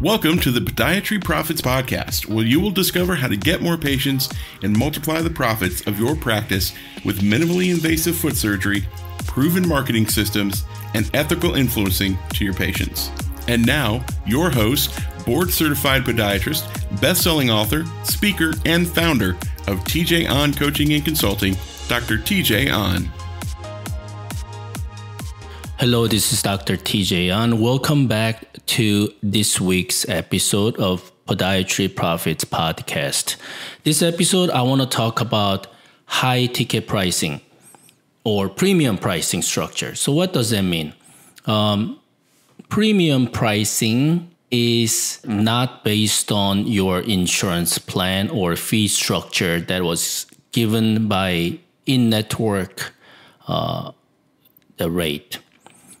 Welcome to the Podiatry Profits Podcast, where you will discover how to get more patients and multiply the profits of your practice with minimally invasive foot surgery, proven marketing systems, and ethical influencing to your patients. And now, your host, board certified podiatrist, best selling author, speaker, and founder of TJ On Coaching and Consulting, Dr. TJ On. Hello, this is Dr. TJ On. Welcome back to this week's episode of Podiatry Profits Podcast. This episode, I want to talk about high ticket pricing or premium pricing structure. So, what does that mean? Um, premium pricing is not based on your insurance plan or fee structure that was given by in network uh, the rate.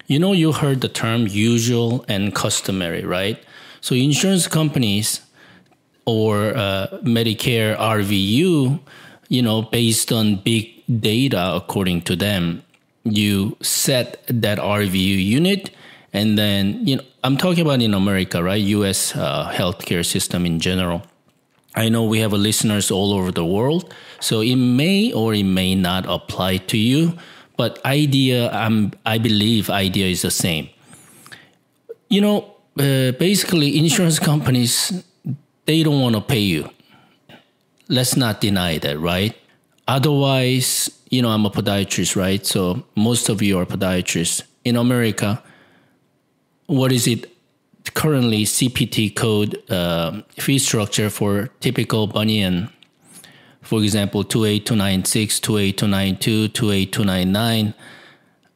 You know, you heard the term usual and customary, right? So insurance companies or uh, Medicare RVU, you know, based on big data, according to them, you set that RVU unit, and then you know, I'm talking about in America, right? U.S. Uh, healthcare system in general. I know we have listeners all over the world, so it may or it may not apply to you but idea, um, I believe idea is the same. You know, uh, basically insurance companies, they don't want to pay you. Let's not deny that, right? Otherwise, you know, I'm a podiatrist, right? So most of you are podiatrists. In America, what is it currently CPT code uh, fee structure for typical bunion for example, 28296, 28292, 28299.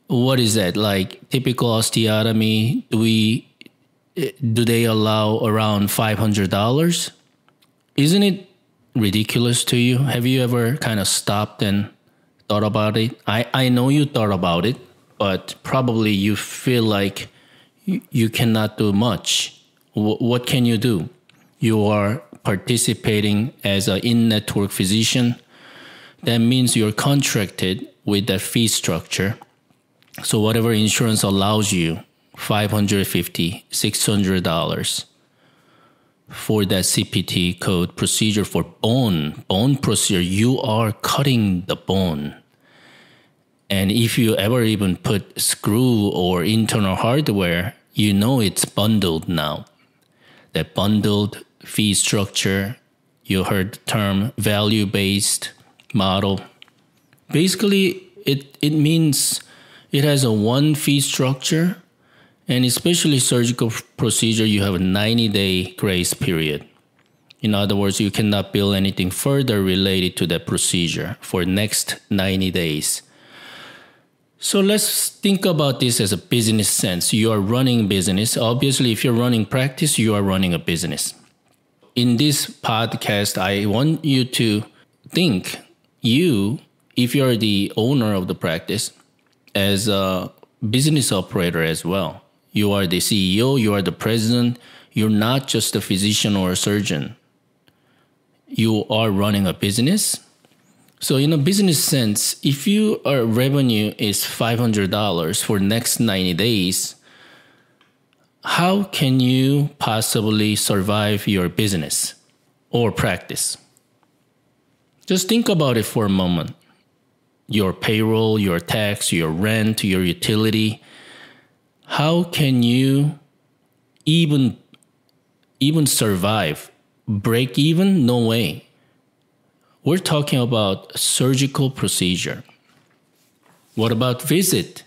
What is that? Like typical osteotomy, do we eh, do they allow around $500? Isn't it ridiculous to you? Have you ever kind of stopped and thought about it? I, I know you thought about it, but probably you feel like you, you cannot do much. W- what can you do? You are participating as an in network physician, that means you're contracted with that fee structure. So, whatever insurance allows you, $550, $600 for that CPT code procedure for bone, bone procedure, you are cutting the bone. And if you ever even put screw or internal hardware, you know it's bundled now. That bundled fee structure. You heard the term value based model. Basically, it, it means it has a one fee structure, and especially surgical procedure, you have a 90 day grace period. In other words, you cannot bill anything further related to that procedure for next 90 days. So let's think about this as a business sense. You are running business. Obviously, if you're running practice, you are running a business in this podcast, I want you to think you, if you're the owner of the practice, as a business operator as well. You are the CEO, you are the president, you're not just a physician or a surgeon. You are running a business. So in a business sense, if your uh, revenue is $500 for next 90 days, how can you possibly survive your business or practice? Just think about it for a moment. Your payroll, your tax, your rent, your utility. How can you even even survive? Break even? No way. We're talking about surgical procedure. What about visit?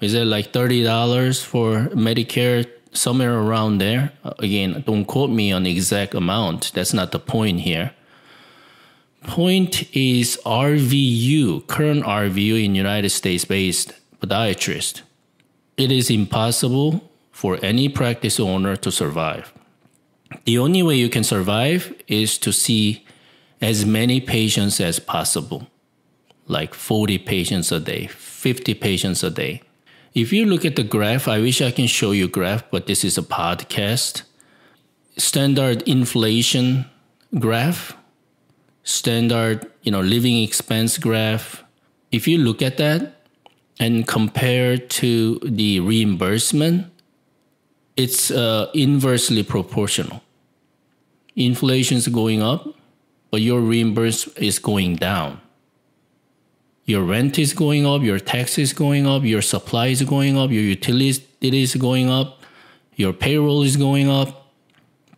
Is it like $30 for Medicare somewhere around there. Again, don't quote me on the exact amount. That's not the point here. Point is RVU, current RVU in United States based podiatrist. It is impossible for any practice owner to survive. The only way you can survive is to see as many patients as possible, like 40 patients a day, 50 patients a day. If you look at the graph, I wish I can show you graph, but this is a podcast. Standard inflation graph, standard, you know, living expense graph. If you look at that and compare to the reimbursement, it's uh, inversely proportional. Inflation is going up, but your reimbursement is going down your rent is going up, your tax is going up, your supply is going up, your utilities is going up, your payroll is going up,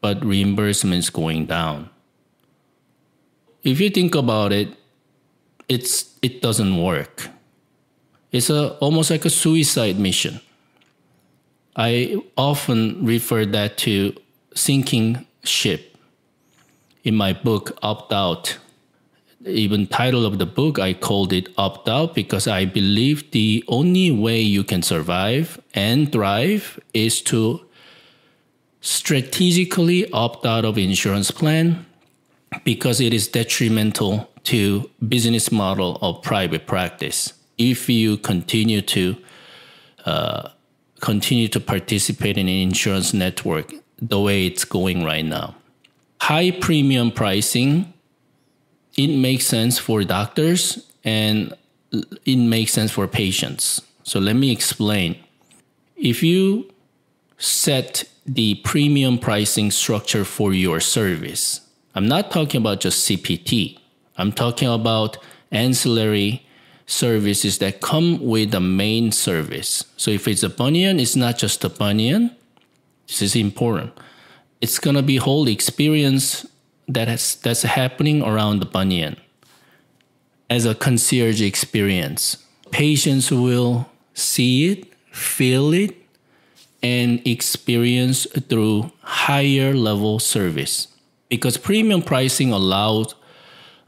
but reimbursement's going down. If you think about it, it's it doesn't work. It's a, almost like a suicide mission. I often refer that to sinking ship in my book Opt Out even title of the book i called it opt out because i believe the only way you can survive and thrive is to strategically opt out of insurance plan because it is detrimental to business model of private practice if you continue to uh, continue to participate in an insurance network the way it's going right now high premium pricing it makes sense for doctors and it makes sense for patients. So let me explain. If you set the premium pricing structure for your service, I'm not talking about just CPT. I'm talking about ancillary services that come with the main service. So if it's a bunion, it's not just a bunion. This is important. It's going to be whole experience that has that's happening around the bunion as a concierge experience. Patients will see it, feel it, and experience through higher level service because premium pricing allows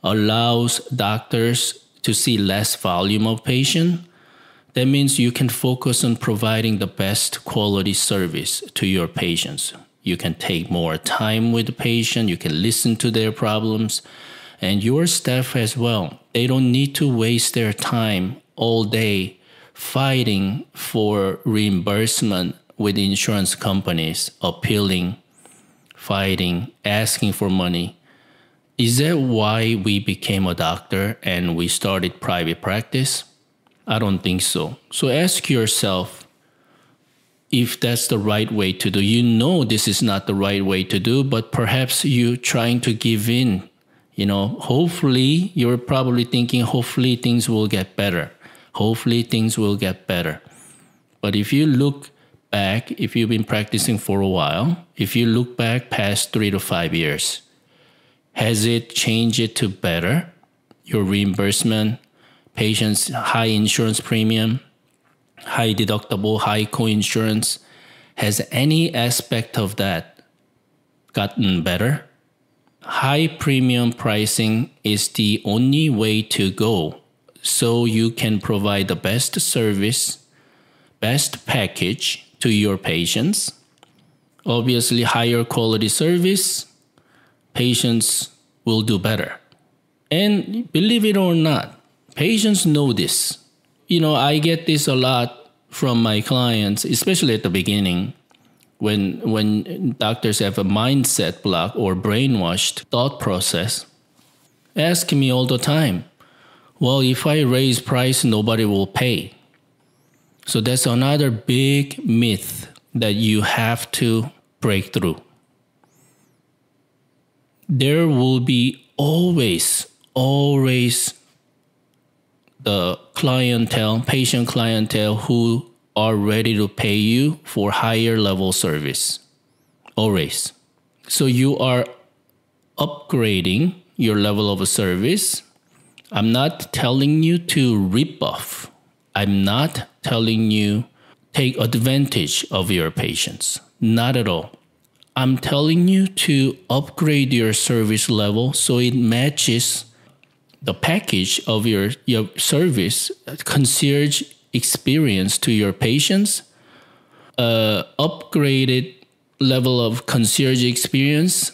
allows doctors to see less volume of patient that means you can focus on providing the best quality service to your patients you can take more time with the patient, you can listen to their problems, and your staff as well. They don't need to waste their time all day fighting for reimbursement with insurance companies, appealing, fighting, asking for money. Is that why we became a doctor and we started private practice? I don't think so. So ask yourself if that's the right way to do. You know this is not the right way to do, but perhaps you're trying to give in. You know, hopefully you're probably thinking, hopefully things will get better. Hopefully things will get better. But if you look back, if you've been practicing for a while, if you look back past three to five years, has it changed it to better? Your reimbursement, patient's high insurance premium, high deductible, high coinsurance. Has any aspect of that gotten better? High premium pricing is the only way to go so you can provide the best service, best package to your patients. Obviously, higher quality service, patients will do better. And believe it or not, patients know this you know, I get this a lot from my clients, especially at the beginning when when doctors have a mindset block or brainwashed thought process ask me all the time well if i raise price nobody will pay so that's another big myth that you have to break through there will be always always the clientele, patient clientele who are ready to pay you for higher level service always. So you are upgrading your level of service. I'm not telling you to rip off. I'm not telling you take advantage of your patients. Not at all. I'm telling you to upgrade your service level so it matches the package of your, your service uh, concierge experience to your patients, uh, upgraded level of concierge experience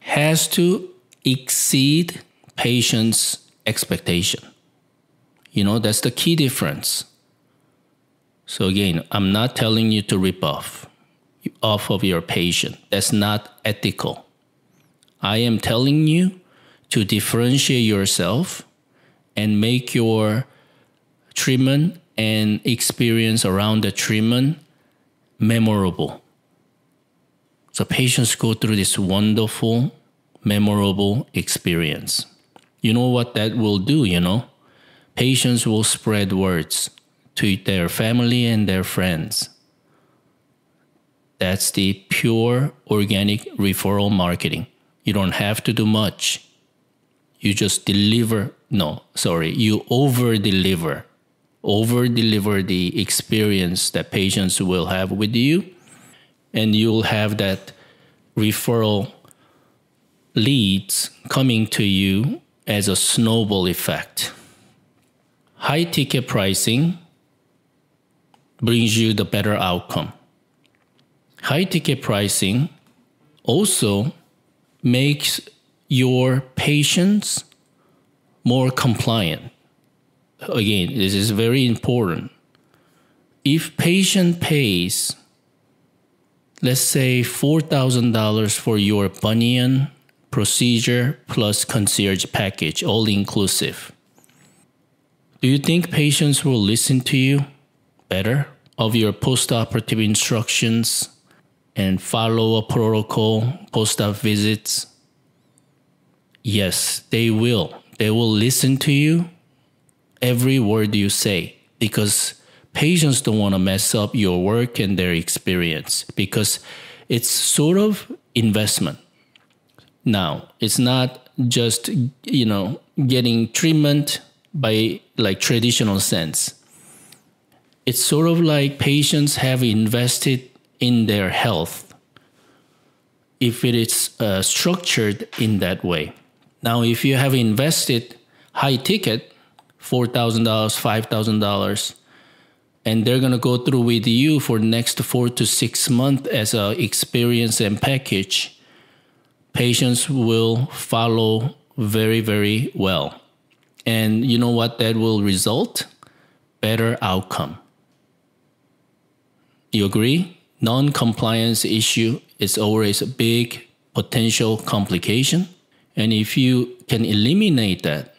has to exceed patient's expectation. You know, that's the key difference. So again, I'm not telling you to rip off off of your patient. That's not ethical. I am telling you to differentiate yourself and make your treatment and experience around the treatment memorable. So patients go through this wonderful, memorable experience. You know what that will do, you know? Patients will spread words to their family and their friends. That's the pure organic referral marketing. You don't have to do much you just deliver no sorry you over deliver over deliver the experience that patients will have with you and you'll have that referral leads coming to you as a snowball effect high ticket pricing brings you the better outcome high ticket pricing also makes your patients more compliant. Again, this is very important. If patient pays, let's say $4,000 for your bunion procedure plus concierge package, all inclusive. Do you think patients will listen to you better of your post-operative instructions and follow a protocol, post-op visits? Yes, they will. They will listen to you every word you say because patients don't want to mess up your work and their experience because it's sort of investment. Now, it's not just, you know, getting treatment by like traditional sense. It's sort of like patients have invested in their health if it is uh, structured in that way. Now, if you have invested high ticket, $4,000, $5,000, and they're going to go through with you for next four to six months as a experience and package, patients will follow very, very well. And you know what that will result? Better outcome. You agree? Non compliance issue is always a big potential complication and if you can eliminate that,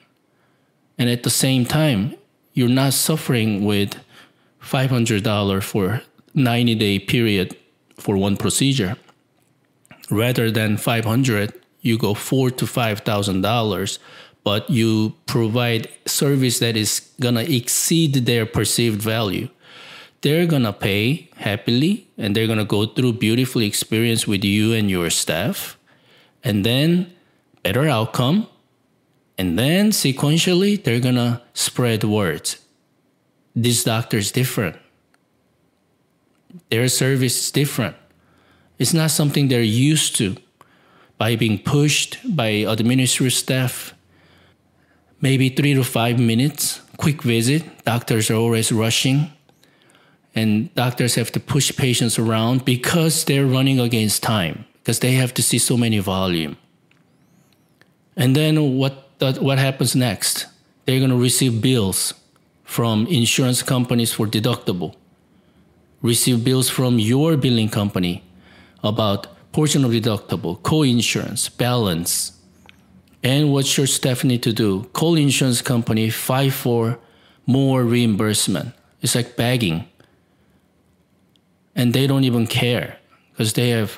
and at the same time, you're not suffering with $500 for 90 day period for one procedure. Rather than 500, you go four to $5,000, but you provide service that is gonna exceed their perceived value. They're gonna pay happily and they're gonna go through beautiful experience with you and your staff. And then better outcome, and then sequentially they're gonna spread words. This doctor is different. Their service is different. It's not something they're used to by being pushed by administrative staff. Maybe three to five minutes, quick visit. Doctors are always rushing. And doctors have to push patients around because they're running against time, because they have to see so many volume. And then what, what happens next? They're going to receive bills from insurance companies for deductible, receive bills from your billing company about portion of deductible, co-insurance, balance, and what your staff need to do. Call insurance company, fight for more reimbursement. It's like begging. And they don't even care because they have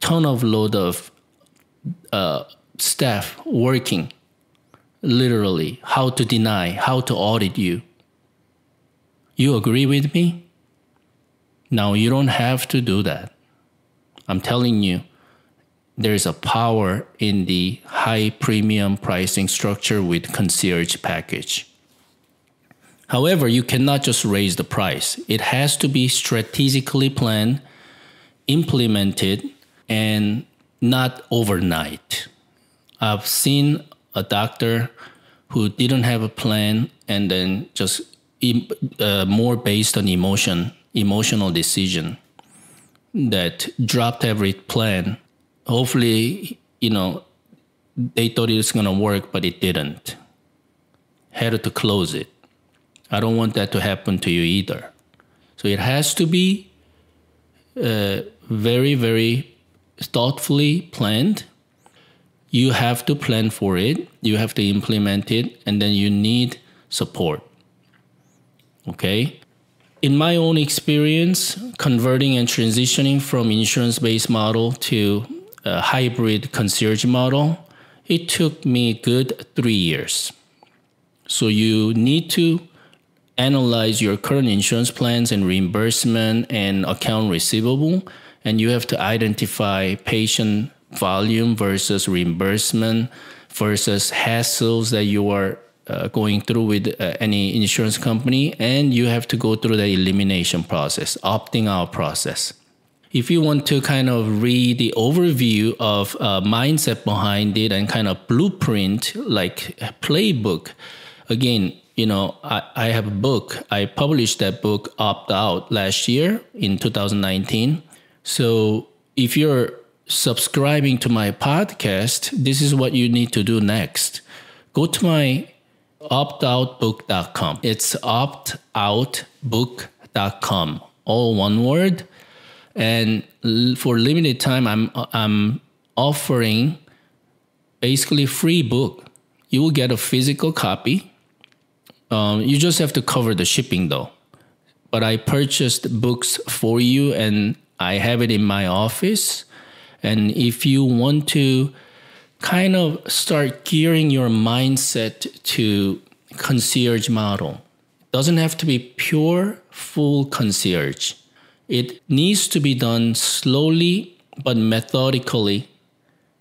ton of load of uh, staff working literally how to deny, how to audit you. You agree with me? Now you don't have to do that. I'm telling you, there's a power in the high premium pricing structure with concierge package. However, you cannot just raise the price. It has to be strategically planned, implemented, and not overnight. I've seen a doctor who didn't have a plan and then just uh, more based on emotion, emotional decision that dropped every plan. Hopefully, you know, they thought it was going to work, but it didn't. Had to close it. I don't want that to happen to you either. So it has to be uh, very, very thoughtfully planned you have to plan for it, you have to implement it, and then you need support. Okay? In my own experience, converting and transitioning from insurance based model to a hybrid concierge model, it took me good three years. So you need to analyze your current insurance plans and reimbursement and account receivable, and you have to identify patient volume versus reimbursement versus hassles that you are uh, going through with uh, any insurance company and you have to go through the elimination process opting out process if you want to kind of read the overview of uh, mindset behind it and kind of blueprint like playbook again you know I, I have a book i published that book opt out last year in 2019 so if you're subscribing to my podcast, this is what you need to do next. Go to my optoutbook.com. It's optoutbook.com, all one word. And for limited time, I'm I'm offering basically free book. You will get a physical copy. Um, you just have to cover the shipping though. But I purchased books for you, and I have it in my office and if you want to kind of start gearing your mindset to concierge model, doesn't have to be pure full concierge. It needs to be done slowly but methodically.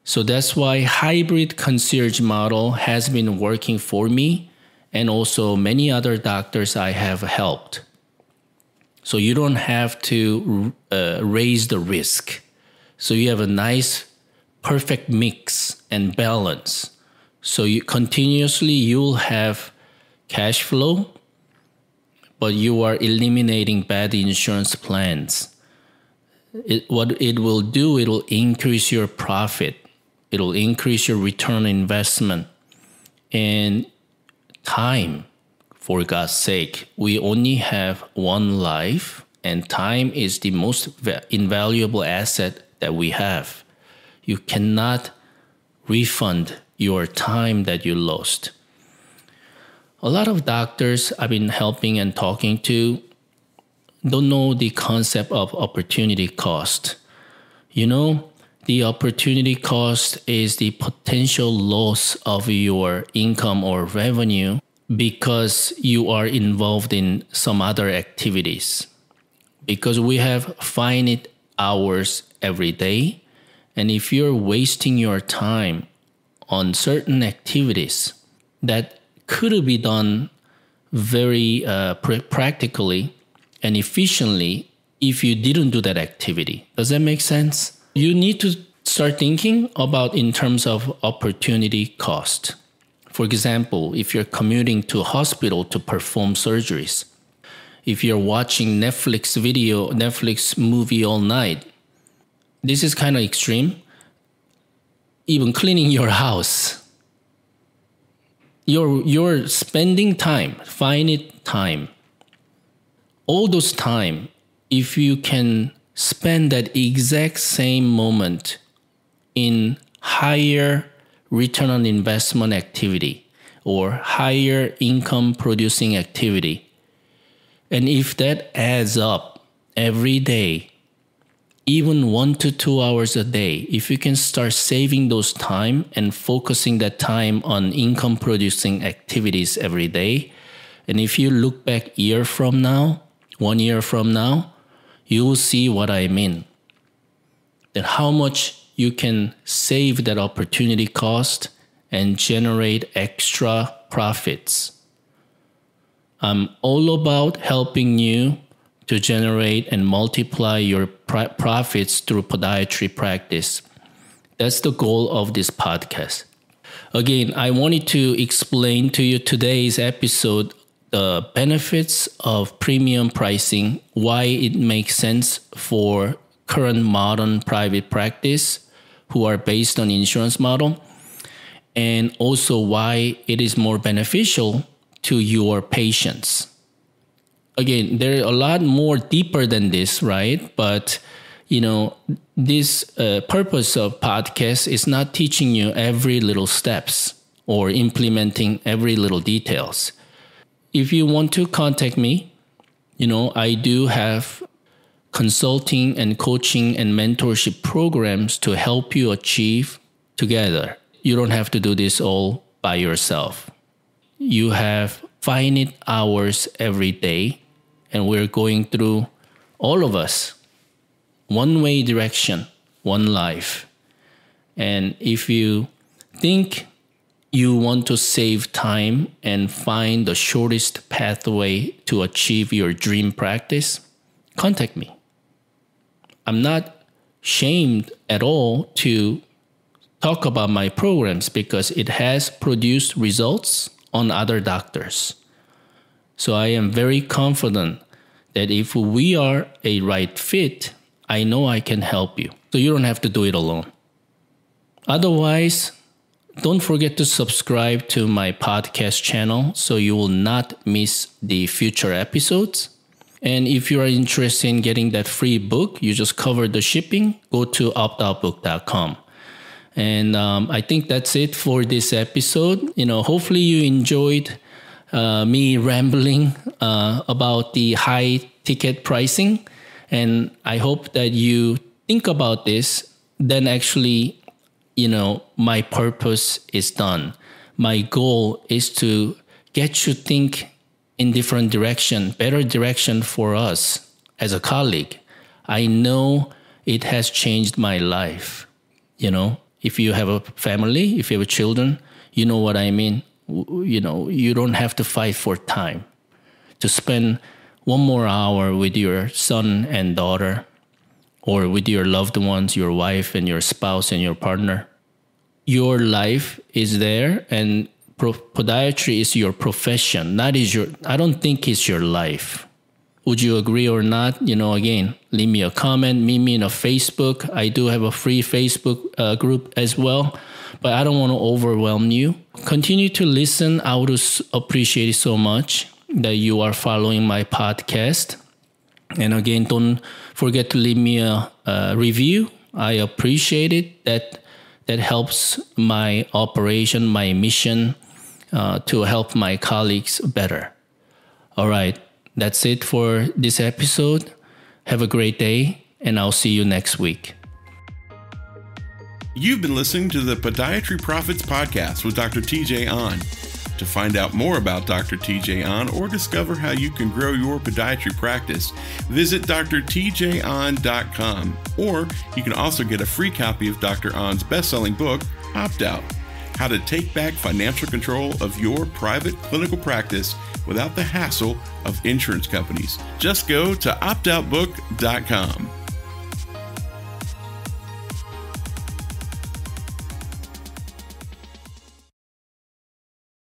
So that's why hybrid concierge model has been working for me and also many other doctors I have helped. So you don't have to uh, raise the risk so you have a nice, perfect mix and balance. So you continuously you'll have cash flow, but you are eliminating bad insurance plans. It, what it will do, it'll increase your profit. It'll increase your return investment and time. For God's sake, we only have one life, and time is the most invaluable asset that we have. You cannot refund your time that you lost. A lot of doctors I've been helping and talking to don't know the concept of opportunity cost. You know, the opportunity cost is the potential loss of your income or revenue because you are involved in some other activities. Because we have finite hours every day. And if you're wasting your time on certain activities that could be done very uh, pr- practically and efficiently if you didn't do that activity, does that make sense? You need to start thinking about in terms of opportunity cost. For example, if you're commuting to hospital to perform surgeries, if you're watching Netflix video, Netflix movie all night, this is kind of extreme. Even cleaning your house. You're, you're spending time, finite time. All those time, if you can spend that exact same moment in higher return on investment activity or higher income producing activity. And if that adds up every day, even one to two hours a day, if you can start saving those time and focusing that time on income producing activities every day, and if you look back year from now, one year from now, you will see what I mean. That how much you can save that opportunity cost and generate extra profits. I'm all about helping you to generate and multiply your profits through podiatry practice. That's the goal of this podcast. Again, I wanted to explain to you today's episode the benefits of premium pricing, why it makes sense for current modern private practice who are based on insurance model, and also why it is more beneficial to your patients again, there are a lot more deeper than this, right? But you know, this uh, purpose of podcast is not teaching you every little steps or implementing every little details. If you want to contact me, you know, I do have consulting and coaching and mentorship programs to help you achieve together. You don't have to do this all by yourself. You have finite hours every day and we're going through all of us one way direction, one life. And if you think you want to save time and find the shortest pathway to achieve your dream practice, contact me. I'm not shamed at all to talk about my programs because it has produced results on other doctors. So I am very confident that if we are a right fit, I know I can help you. So you don't have to do it alone. Otherwise, don't forget to subscribe to my podcast channel so you will not miss the future episodes. And if you are interested in getting that free book, you just cover the shipping, go to optoutbook.com. And um, I think that's it for this episode. You know, hopefully you enjoyed uh, me rambling uh, about the high ticket pricing. And I hope that you think about this, then actually, you know, my purpose is done. My goal is to get you think in different direction, better direction for us as a colleague. I know it has changed my life. You know, if you have a family, if you have children, you know what I mean you know you don't have to fight for time to spend one more hour with your son and daughter or with your loved ones your wife and your spouse and your partner your life is there and podiatry is your profession not is your i don't think it's your life would you agree or not? You know, again, leave me a comment, meet me in a Facebook. I do have a free Facebook uh, group as well, but I don't want to overwhelm you. Continue to listen. I would appreciate it so much that you are following my podcast. And again, don't forget to leave me a, a review. I appreciate it. That that helps my operation, my mission, uh, to help my colleagues better. All right. That's it for this episode. Have a great day, and I'll see you next week. You've been listening to the Podiatry Profits Podcast with Dr. TJ On. To find out more about Dr. TJ On or discover how you can grow your podiatry practice, visit drtjon.com. Or you can also get a free copy of Dr. On's best selling book, Opt Out How to Take Back Financial Control of Your Private Clinical Practice without the hassle of insurance companies. Just go to optoutbook.com.